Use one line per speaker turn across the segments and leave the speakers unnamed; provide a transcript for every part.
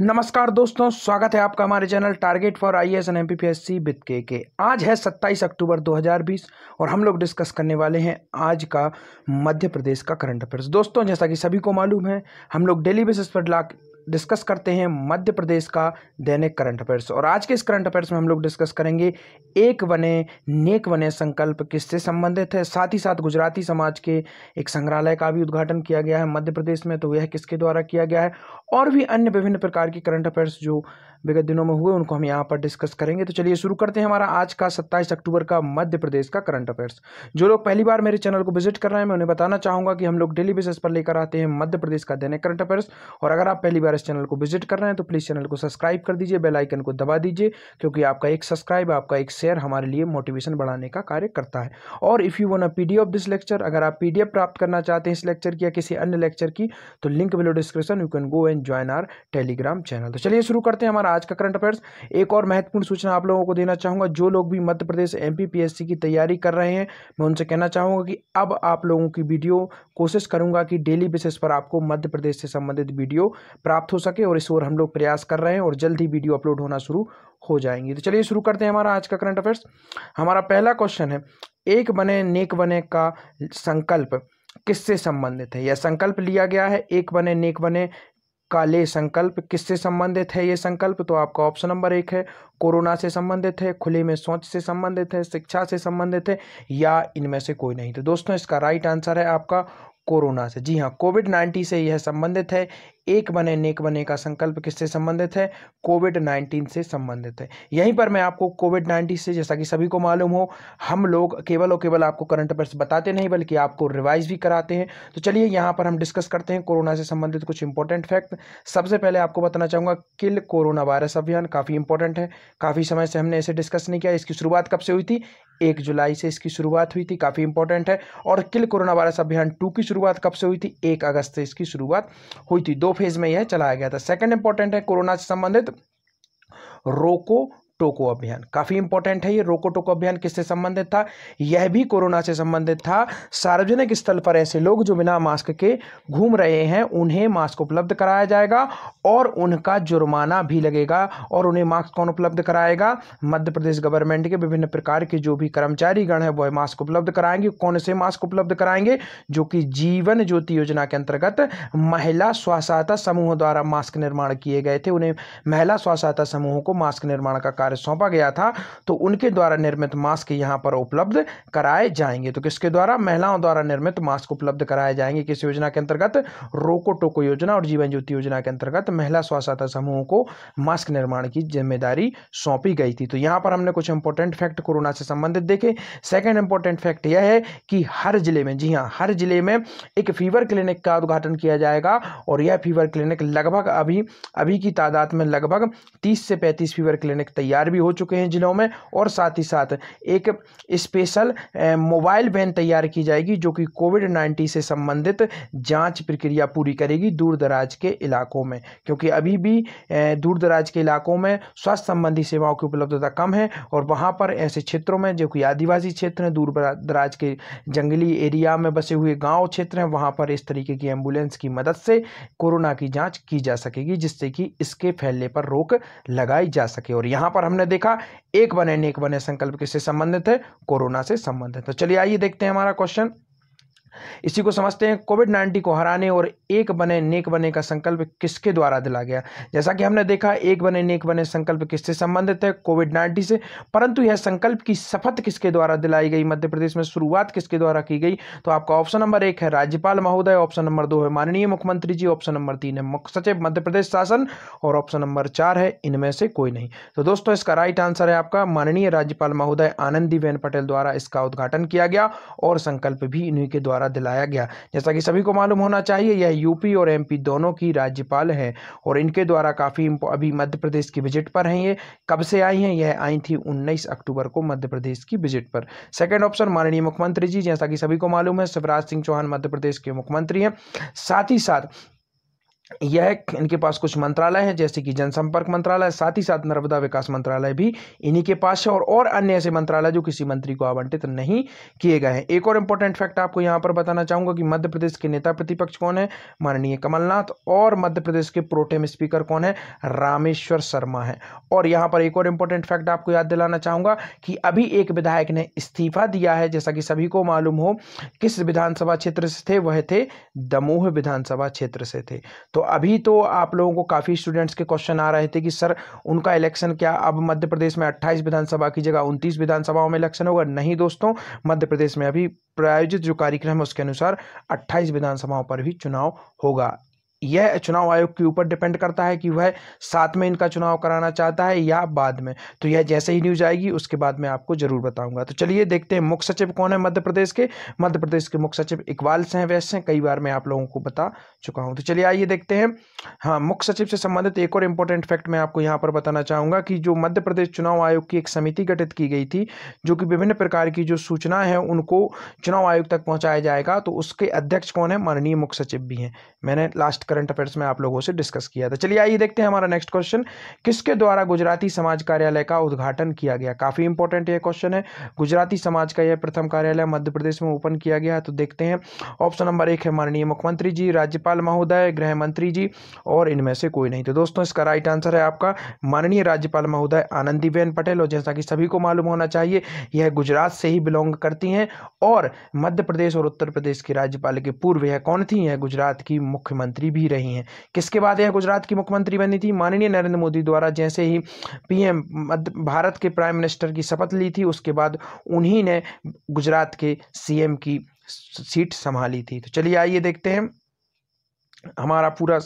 नमस्कार दोस्तों स्वागत है आपका हमारे channel target for I S N M P P S C के आज है 27 अक्टूबर 2020 और हम लोग डिस्कस करने वाले हैं आज का मध्य प्रदेश का करंट अफेयर्स दोस्तों जैसा कि सभी को मालूम है हम लोग डेली बेसिस पर डिस्कस करते हैं मध्य प्रदेश का दैनिक करंट अफेयर्स और आज के इस करंट अफेयर्स में हम लोग डिस्कस करेंगे एक बने नेक बने संकल्प किससे संबंधित है साथ ही साथ गुजराती समाज के एक संग्रहालय का भी उद्घाटन किया गया है मध्य प्रदेश में तो यह किसके द्वारा किया गया है और भी अन्य विभिन्न प्रकार के करंट अफेयर्स जो विगत दिनों में हुए उनको हम यहाँ पर डिस्कस करेंगे तो चलिए शुरू करते हैं हमारा आज का सत्ताईस अक्टूबर का मध्य प्रदेश का करंट अफेयर्स जो लोग पहली बार मेरे चैनल को विजिट कर रहे हैं मैं उन्हें बताना चाहूँगा कि हम लोग डेली बेसिस पर लेकर आते हैं मध्य प्रदेश का दैनिक करंट अफेयर्स और अगर आप पहली बार इस चैनल को विजिट कर रहे हैं तो प्लीज़ चैनल को सब्सक्राइब कर दीजिए बेलाइकन को दबा दीजिए क्योंकि आपका एक सब्सक्राइब आपका एक शेयर हमारे लिए मोटिवेशन बढ़ाने का कार्य करता है और if you want a P of this lecture अगर आप पी प्राप्त करना चाहते हैं इस लेक्चर की या किसी अन्य लेक्चर की तो link below description you can go and join our Telegram channel तो चलिए शुरू करते हैं हमारा आज का करंट अफेयर्स एक और महत्वपूर्ण सूचना आप लोगों को देना चाहूँगा जो लोग भी मध्य प्रदेश एम की तैयारी कर रहे हैं मैं उनसे कहना चाहूँगा कि अब आप लोगों की वीडियो कोशिश करूँगा कि डेली बेसिस पर आपको मध्य प्रदेश से संबंधित वीडियो प्राप्त हो सके और इस ओर हम लोग प्रयास कर रहे हैं और जल्द ही वीडियो अपलोड होना शुरू हो जाएंगी तो चलिए शुरू करते हैं हमारा आज का करंट अफेयर्स हमारा पहला क्वेश्चन है एक बने नेक बने का संकल्प किससे संबंधित है यह संकल्प लिया गया है एक बने नेक बने काले संकल्प किससे संबंधित है ये संकल्प तो आपका ऑप्शन नंबर एक है कोरोना से संबंधित है खुले में सोच से संबंधित है शिक्षा से संबंधित है या इनमें से कोई नहीं तो दोस्तों इसका राइट आंसर है आपका कोरोना से जी हाँ कोविड नाइन्टीन से यह संबंधित है एक बने नेक बने का संकल्प किससे संबंधित है कोविड नाइन्टीन से संबंधित है यहीं पर मैं आपको कोविड नाइन्टीन से जैसा कि सभी को मालूम हो हम लोग केवल और केवल आपको करंट अफेयर्स बताते नहीं बल्कि आपको रिवाइज भी कराते हैं तो चलिए यहाँ पर हम डिस्कस करते हैं कोरोना से संबंधित कुछ इंपॉर्टेंट फैक्ट सबसे पहले आपको बताना चाहूँगा किल कोरोना वायरस अभियान काफ़ी इंपॉर्टेंट है काफ़ी समय से हमने इसे डिस्कस नहीं किया इसकी शुरुआत कब से हुई थी एक जुलाई से इसकी शुरुआत हुई थी काफ़ी इंपॉर्टेंट है और किल कोरोना वायरस अभियान टू की शुरुआत कब से हुई थी एक अगस्त से इसकी शुरुआत हुई थी दो फेज में यह चलाया गया था सेकंड इंपॉर्टेंट है कोरोना से संबंधित रोको टोको अभियान काफ़ी इंपॉर्टेंट है ये रोको टोको अभियान किससे संबंधित था यह भी कोरोना से संबंधित था सार्वजनिक स्थल पर ऐसे लोग जो बिना मास्क के घूम रहे हैं उन्हें मास्क उपलब्ध कराया जाएगा और उनका जुर्माना भी लगेगा और उन्हें मास्क कौन उपलब्ध कराएगा मध्य प्रदेश गवर्नमेंट के विभिन्न प्रकार के जो भी कर्मचारीगण है वह मास्क उपलब्ध कराएंगे कौन से मास्क उपलब्ध कराएंगे जो कि जीवन ज्योति योजना के अंतर्गत महिला स्व सहायता समूह द्वारा मास्क निर्माण किए गए थे उन्हें महिला स्व सहायता समूह को मास्क निर्माण का कार्य कार्य सौंपा गया था तो उनके द्वारा निर्मित मास्क यहाँ पर उपलब्ध कराए जाएंगे तो किसके द्वारा महिलाओं द्वारा निर्मित मास्क उपलब्ध कराए जाएंगे किस योजना के अंतर्गत रोको टोको योजना और जीवन ज्योति योजना के अंतर्गत महिला स्व सहायता समूहों को मास्क निर्माण की जिम्मेदारी सौंपी गई थी तो यहाँ पर हमने कुछ इंपॉर्टेंट फैक्ट कोरोना से संबंधित देखे सेकेंड इंपॉर्टेंट फैक्ट यह है कि हर जिले में जी हाँ हर जिले में एक फीवर क्लिनिक का उद्घाटन किया जाएगा और यह फीवर क्लिनिक लगभग अभी अभी की तादाद में लगभग तीस से पैंतीस फीवर क्लिनिक तैयार तैयार भी हो चुके हैं ज़िलों में और साथ ही साथ एक स्पेशल मोबाइल वैन तैयार की जाएगी जो कि कोविड नाइन्टीन से संबंधित जाँच प्रक्रिया पूरी करेगी दूर दराज के इलाकों में क्योंकि अभी भी दूर दराज के इलाकों में स्वास्थ्य संबंधी सेवाओं की उपलब्धता कम है और वहाँ पर ऐसे क्षेत्रों में जो कि आदिवासी क्षेत्र हैं दूर दराज के जंगली एरिया में बसे हुए गांव क्षेत्र हैं वहाँ पर इस तरीके की एम्बुलेंस की मदद से कोरोना की जांच की जा सकेगी जिससे कि इसके फैलने पर रोक लगाई जा सके और यहाँ पर हम हमने देखा एक बने नेक बने संकल्प किससे संबंधित है कोरोना से संबंधित है तो चलिए आइए देखते हैं हमारा क्वेश्चन इसी को समझते हैं कोविड नाइन्टीन को हराने और एक बने नेक बने का संकल्प किसके द्वारा दिला गया जैसा कि हमने देखा एक बने नेक बने संकल्प किससे संबंधित है कोविड नाइन्टीन से परंतु यह संकल्प की शपथ किसके द्वारा दिलाई गई मध्य प्रदेश में शुरुआत किसके द्वारा की गई तो आपका ऑप्शन नंबर एक है राज्यपाल महोदय ऑप्शन नंबर दो है माननीय मुख्यमंत्री जी ऑप्शन नंबर तीन है मुख्य सचिव मध्य प्रदेश शासन और ऑप्शन नंबर चार है इनमें से कोई नहीं तो दोस्तों इसका राइट आंसर है आपका माननीय राज्यपाल महोदय आनंदीबेन पटेल द्वारा इसका उद्घाटन किया गया और संकल्प भी इन्हीं के द्वारा द्वारा दिलाया गया जैसा कि सभी को मालूम होना चाहिए यह यूपी और एमपी दोनों की राज्यपाल हैं और इनके द्वारा काफ़ी अभी मध्य प्रदेश की विजिट पर हैं ये कब से आई हैं यह आई थी उन्नीस अक्टूबर को मध्य प्रदेश की विजिट पर सेकेंड ऑप्शन माननीय मुख्यमंत्री जी जैसा कि सभी को मालूम है शिवराज सिंह चौहान मध्य प्रदेश के मुख्यमंत्री हैं साथ ही साथ यह इनके पास कुछ मंत्रालय हैं जैसे कि जनसंपर्क मंत्रालय साथ ही साथ नर्मदा विकास मंत्रालय भी इन्हीं के पास है और और अन्य ऐसे मंत्रालय जो किसी मंत्री को आवंटित नहीं किए गए हैं एक और इंपॉर्टेंट फैक्ट आपको यहाँ पर बताना चाहूँगा कि मध्य प्रदेश के नेता प्रतिपक्ष कौन है माननीय कमलनाथ और मध्य प्रदेश के प्रोटेम स्पीकर कौन है रामेश्वर शर्मा है और यहाँ पर एक और इंपॉर्टेंट फैक्ट आपको याद दिलाना चाहूँगा कि अभी एक विधायक ने इस्तीफा दिया है जैसा कि सभी को मालूम हो किस विधानसभा क्षेत्र से थे वह थे दमोह विधानसभा क्षेत्र से थे तो अभी तो आप लोगों को काफ़ी स्टूडेंट्स के क्वेश्चन आ रहे थे कि सर उनका इलेक्शन क्या अब मध्य प्रदेश में अट्ठाईस विधानसभा की जगह उनतीस विधानसभाओं में इलेक्शन होगा नहीं दोस्तों मध्य प्रदेश में अभी प्रायोजित जो कार्यक्रम है उसके अनुसार अट्ठाईस विधानसभाओं पर भी चुनाव होगा यह चुनाव आयोग के ऊपर डिपेंड करता है कि वह साथ में इनका चुनाव कराना चाहता है या बाद में तो यह जैसे ही न्यूज आएगी उसके बाद में आपको जरूर बताऊंगा तो चलिए देखते हैं मुख्य सचिव कौन है मध्य प्रदेश के मध्य प्रदेश के मुख्य सचिव इकबाल सिंह वैसे कई बार मैं आप लोगों को बता चुका हूँ तो चलिए आइए देखते हैं हाँ मुख्य सचिव से संबंधित एक और इम्पोर्टेंट फैक्ट मैं आपको यहाँ पर बताना चाहूँगा कि जो मध्य प्रदेश चुनाव आयोग की एक समिति गठित की गई थी जो कि विभिन्न प्रकार की जो सूचना है उनको चुनाव आयोग तक पहुँचाया जाएगा तो उसके अध्यक्ष कौन है माननीय मुख्य सचिव भी हैं मैंने लास्ट करंट अफेयर्स में आप लोगों से डिस्कस किया था चलिए आइए देखते हैं हमारा नेक्स्ट क्वेश्चन किसके द्वारा गुजराती समाज कार्यालय का उद्घाटन किया गया काफ़ी इंपॉर्टेंट यह क्वेश्चन है गुजराती समाज का यह प्रथम कार्यालय मध्य प्रदेश में ओपन किया गया तो देखते हैं ऑप्शन नंबर एक है माननीय मुख्यमंत्री जी राज्यपाल महोदय गृह मंत्री जी और इनमें से कोई नहीं तो दोस्तों इसका राइट आंसर है आपका माननीय राज्यपाल महोदय आनंदीबेन पटेल और जैसा कि सभी को मालूम होना चाहिए यह गुजरात से ही बिलोंग करती हैं और मध्य प्रदेश और उत्तर प्रदेश की राज्यपाल के पूर्व यह कौन थी यह गुजरात की मुख्यमंत्री भी भी रही हैं किसके बाद यह गुजरात की मुख्यमंत्री बनी थी माननीय नरेंद्र मोदी द्वारा जैसे ही पीएम भारत के प्राइम मिनिस्टर की शपथ ली थी उसके बाद उन्हीं ने गुजरात के सीएम की सीट संभाली थी तो चलिए आइए देखते हैं हमारा पूरा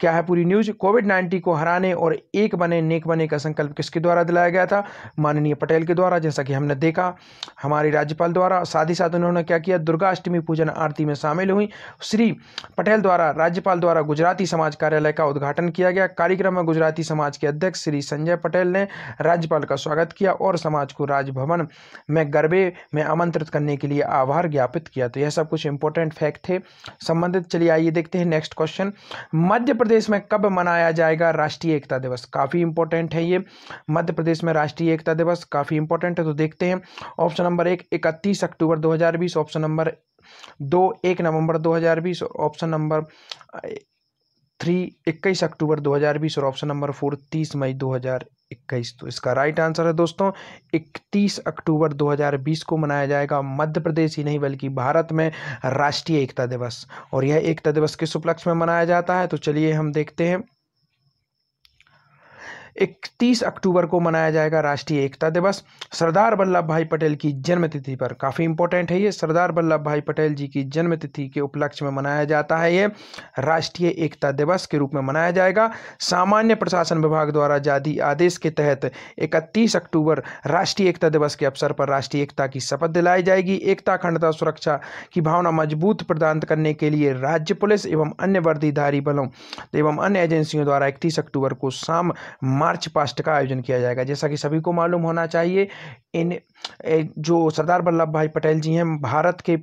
क्या है पूरी न्यूज कोविड नाइन्टीन को हराने और एक बने नेक बने का संकल्प किसके द्वारा दिलाया गया था माननीय पटेल के द्वारा जैसा कि हमने देखा हमारे राज्यपाल द्वारा साथ ही साथ उन्होंने क्या किया दुर्गा अष्टमी पूजन आरती में शामिल हुई श्री पटेल द्वारा राज्यपाल द्वारा गुजराती समाज कार्यालय का उद्घाटन किया गया कार्यक्रम में गुजराती समाज के अध्यक्ष श्री संजय पटेल ने राज्यपाल का स्वागत किया और समाज को राजभवन में गरबे में आमंत्रित करने के लिए आभार ज्ञापित किया तो यह सब कुछ इंपॉर्टेंट फैक्ट थे संबंधित चलिए आइए देखते हैं next next question Madhya Pradesh में कब मनाया जाएगा राष्ट्रीय एकता दिवस काफ़ी इंपॉर्टेंट है ये मध्य प्रदेश में राष्ट्रीय एकता दिवस काफ़ी इंपॉर्टेंट है तो देखते हैं ऑप्शन नंबर एक इकतीस अक्टूबर दो ऑप्शन नंबर दो एक नवंबर 2020 ऑप्शन नंबर थ्री इक्कीस अक्टूबर 2020 और ऑप्शन नंबर फोर तीस मई 2021 तो इसका राइट आंसर है दोस्तों इकतीस अक्टूबर 2020 को मनाया जाएगा मध्य प्रदेश ही नहीं बल्कि भारत में राष्ट्रीय एकता दिवस और यह एकता दिवस किस उपलक्ष्य में मनाया जाता है तो चलिए हम देखते हैं इकतीस अक्टूबर को मनाया जाएगा राष्ट्रीय एकता दिवस सरदार वल्लभ भाई पटेल की जन्मतिथि पर काफ़ी इंपॉर्टेंट है ये सरदार वल्लभ भाई पटेल जी की जन्मतिथि के उपलक्ष्य में मनाया जाता है ये राष्ट्रीय एकता दिवस के रूप में मनाया जाएगा सामान्य प्रशासन विभाग द्वारा जारी आदेश के तहत इकतीस अक्टूबर राष्ट्रीय एकता दिवस के अवसर पर राष्ट्रीय एकता की शपथ दिलाई जाएगी एकता अखंडता सुरक्षा की भावना मजबूत प्रदान करने के लिए राज्य पुलिस एवं अन्य वर्दीधारी बलों एवं अन्य एजेंसियों द्वारा इकतीस अक्टूबर को शाम मार्च पास्ट का आयोजन किया जाएगा जैसा कि सभी को मालूम होना चाहिए इन जो सरदार वल्लभ भाई पटेल जी हैं भारत के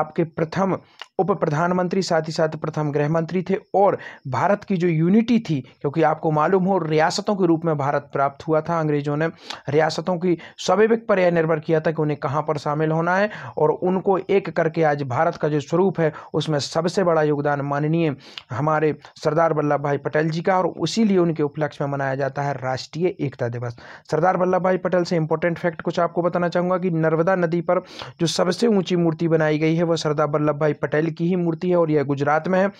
आपके प्रथम उप प्रधानमंत्री साथ ही साथ प्रथम गृह मंत्री थे और भारत की जो यूनिटी थी क्योंकि आपको मालूम हो रियासतों के रूप में भारत प्राप्त हुआ था अंग्रेजों ने रियासतों की स्वाभाविक पर यह निर्भर किया था कि उन्हें कहाँ पर शामिल होना है और उनको एक करके आज भारत का जो स्वरूप है उसमें सबसे बड़ा योगदान माननीय हमारे सरदार वल्लभ भाई पटेल जी का और उसीलिए उनके उपलक्ष्य में मनाया जाता है राष्ट्रीय एकता दिवस सरदार वल्लभ भाई पटेल से इंपॉर्टेंट फैक्ट कुछ आपको बताना चाहूँगा कि नर्मदा नदी पर जो सबसे ऊँची मूर्ति बनाई गई है वह सरदार वल्लभ भाई पटेल इसराइल की ही मूर्ति है और यह गुजरात में है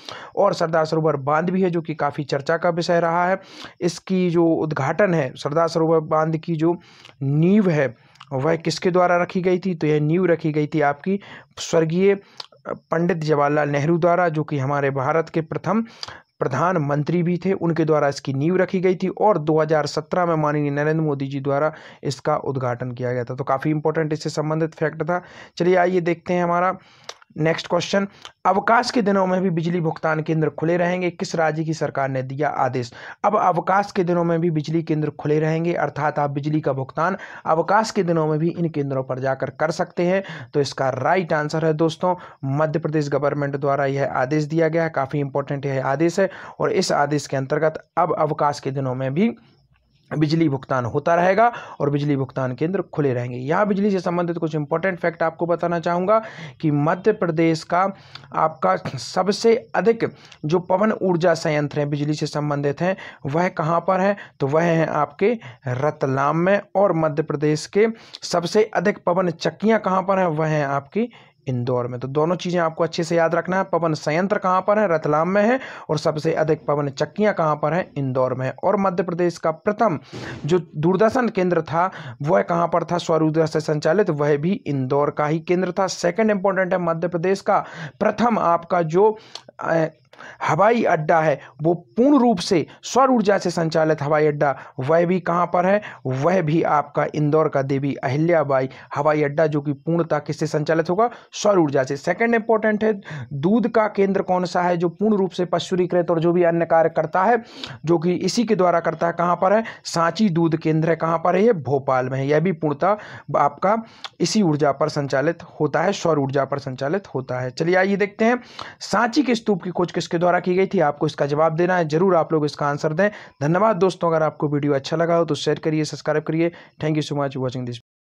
और सरदार सरोवर बांध भी है जो कि काफ़ी चर्चा का विषय रहा है इसकी जो उद्घाटन है सरदार सरोवर बांध की जो नींव है वह किसके द्वारा रखी गई थी तो यह नींव रखी गई थी आपकी स्वर्गीय पंडित जवाहरलाल नेहरू द्वारा जो कि हमारे भारत के प्रथम प्रधानमंत्री भी थे उनके द्वारा इसकी नींव रखी गई थी और 2017 में माननीय नरेंद्र मोदी जी द्वारा इसका उद्घाटन किया गया था तो काफ़ी इंपॉर्टेंट इससे संबंधित फैक्ट था चलिए आइए देखते हैं हमारा नेक्स्ट क्वेश्चन अवकाश के दिनों में भी बिजली भुगतान केंद्र खुले रहेंगे किस राज्य की सरकार ने दिया आदेश अब अवकाश के दिनों में भी बिजली केंद्र खुले रहेंगे अर्थात आप बिजली का भुगतान अवकाश के दिनों में भी इन केंद्रों पर जाकर कर सकते हैं तो इसका राइट आंसर है दोस्तों मध्य प्रदेश गवर्नमेंट द्वारा यह आदेश दिया गया है काफ़ी इंपॉर्टेंट यह आदेश है और इस आदेश के अंतर्गत अब अवकाश के दिनों में भी बिजली भुगतान होता रहेगा और बिजली भुगतान केंद्र खुले रहेंगे यहाँ बिजली से संबंधित कुछ इंपॉर्टेंट फैक्ट आपको बताना चाहूँगा कि मध्य प्रदेश का आपका सबसे अधिक जो पवन ऊर्जा संयंत्र हैं बिजली से संबंधित हैं वह कहाँ पर है तो वह हैं आपके रतलाम में और मध्य प्रदेश के सबसे अधिक पवन चक्कियाँ कहाँ पर हैं वह हैं आपकी इंदौर में तो दोनों चीज़ें आपको अच्छे से याद रखना है पवन संयंत्र कहाँ पर है रतलाम में है और सबसे अधिक पवन चक्कियाँ कहाँ पर हैं इंदौर में है। और मध्य प्रदेश का प्रथम जो दूरदर्शन केंद्र था वह कहाँ पर था ऊर्जा से संचालित वह भी इंदौर का ही केंद्र था सेकेंड इंपॉर्टेंट है मध्य प्रदेश का प्रथम आपका जो आ, हवाई अड्डा है वो पूर्ण रूप से सौर ऊर्जा से संचालित हवाई अड्डा वह भी कहाँ पर है वह भी आपका इंदौर का देवी अहिल्याबाई हवाई अड्डा जो कि पूर्णता किससे संचालित होगा सौर ऊर्जा से सेकंड इंपॉर्टेंट है दूध का केंद्र कौन सा है जो पूर्ण रूप से पश्चुरीकृत और जो भी अन्य कार्य करता है जो कि इसी के द्वारा करता है कहाँ पर है सांची दूध केंद्र है कहाँ पर है ये भोपाल में है यह भी पूर्णतः आपका इसी ऊर्जा पर संचालित होता है सौर ऊर्जा पर संचालित होता है चलिए आइए देखते हैं सांची के स्तूप की खोज किसके द्वारा की गई थी आपको इसका जवाब देना है जरूर आप लोग इसका आंसर दें धन्यवाद दोस्तों अगर आपको वीडियो अच्छा लगा हो तो शेयर करिए सब्सक्राइब करिए thank you so much watching this